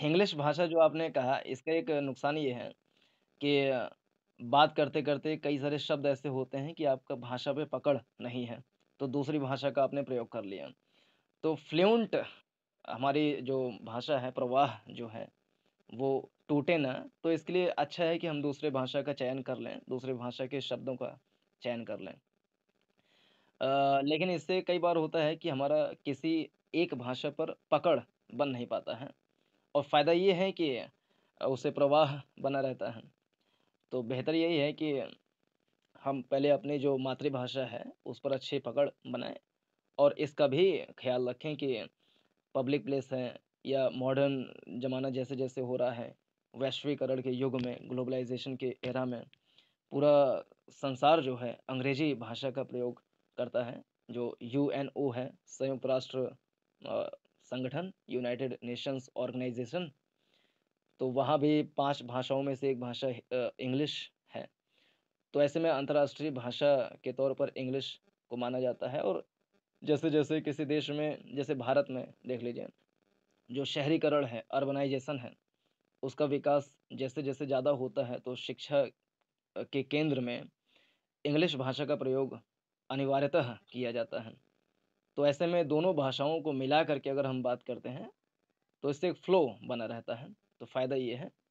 Hinglish भाषा जो आपने कहा इसका एक नुकसान ये है कि बात करते-करते कई सारे शब्द ऐसे होते हैं कि आपका भाषा पे पकड़ नहीं है, तो दूसरी भाषा का आपने प्रयोग कर लिया। तो फ्लूंट हमारी जो भाषा है प्रवाह जो है, वो टूटे ना तो इसके लिए अच्छा है कि हम दूसरे भाषा का चयन कर लें, दूसरे भाषा के शब्दों का चयन कर लें। आ, लेकिन इससे कई बार होता है कि हमारा किसी एक भाषा पर पकड़ बन नहीं पाता है। और फ़ायदा ये है कि उसे प्रवाह बना रहता है तो बेहतर यही है कि हम पहले अपनी जो मातृभाषा है उस पर अच्छी पकड़ बनाएं और इसका भी ख्याल रखें कि पब्लिक प्लेस है या मॉडर्न ज़माना जैसे जैसे हो रहा है वैश्वीकरण के युग में ग्लोबलाइजेशन के एरा में पूरा संसार जो है अंग्रेजी भाषा का प्रयोग करता है जो यू एन ओ है संयुक्त राष्ट्र संगठन यूनाइटेड नेशंस ऑर्गेनाइजेशन तो वहाँ भी पांच भाषाओं में से एक भाषा इंग्लिश है तो ऐसे में अंतर्राष्ट्रीय भाषा के तौर पर इंग्लिश को माना जाता है और जैसे जैसे किसी देश में जैसे भारत में देख लीजिए जो शहरीकरण है अर्बनाइजेशन है उसका विकास जैसे जैसे ज़्यादा होता है तो शिक्षा के केंद्र में इंग्लिश भाषा का प्रयोग अनिवार्यतः किया जाता है तो ऐसे में दोनों भाषाओं को मिला करके अगर हम बात करते हैं तो इससे एक फ़्लो बना रहता है तो फ़ायदा ये है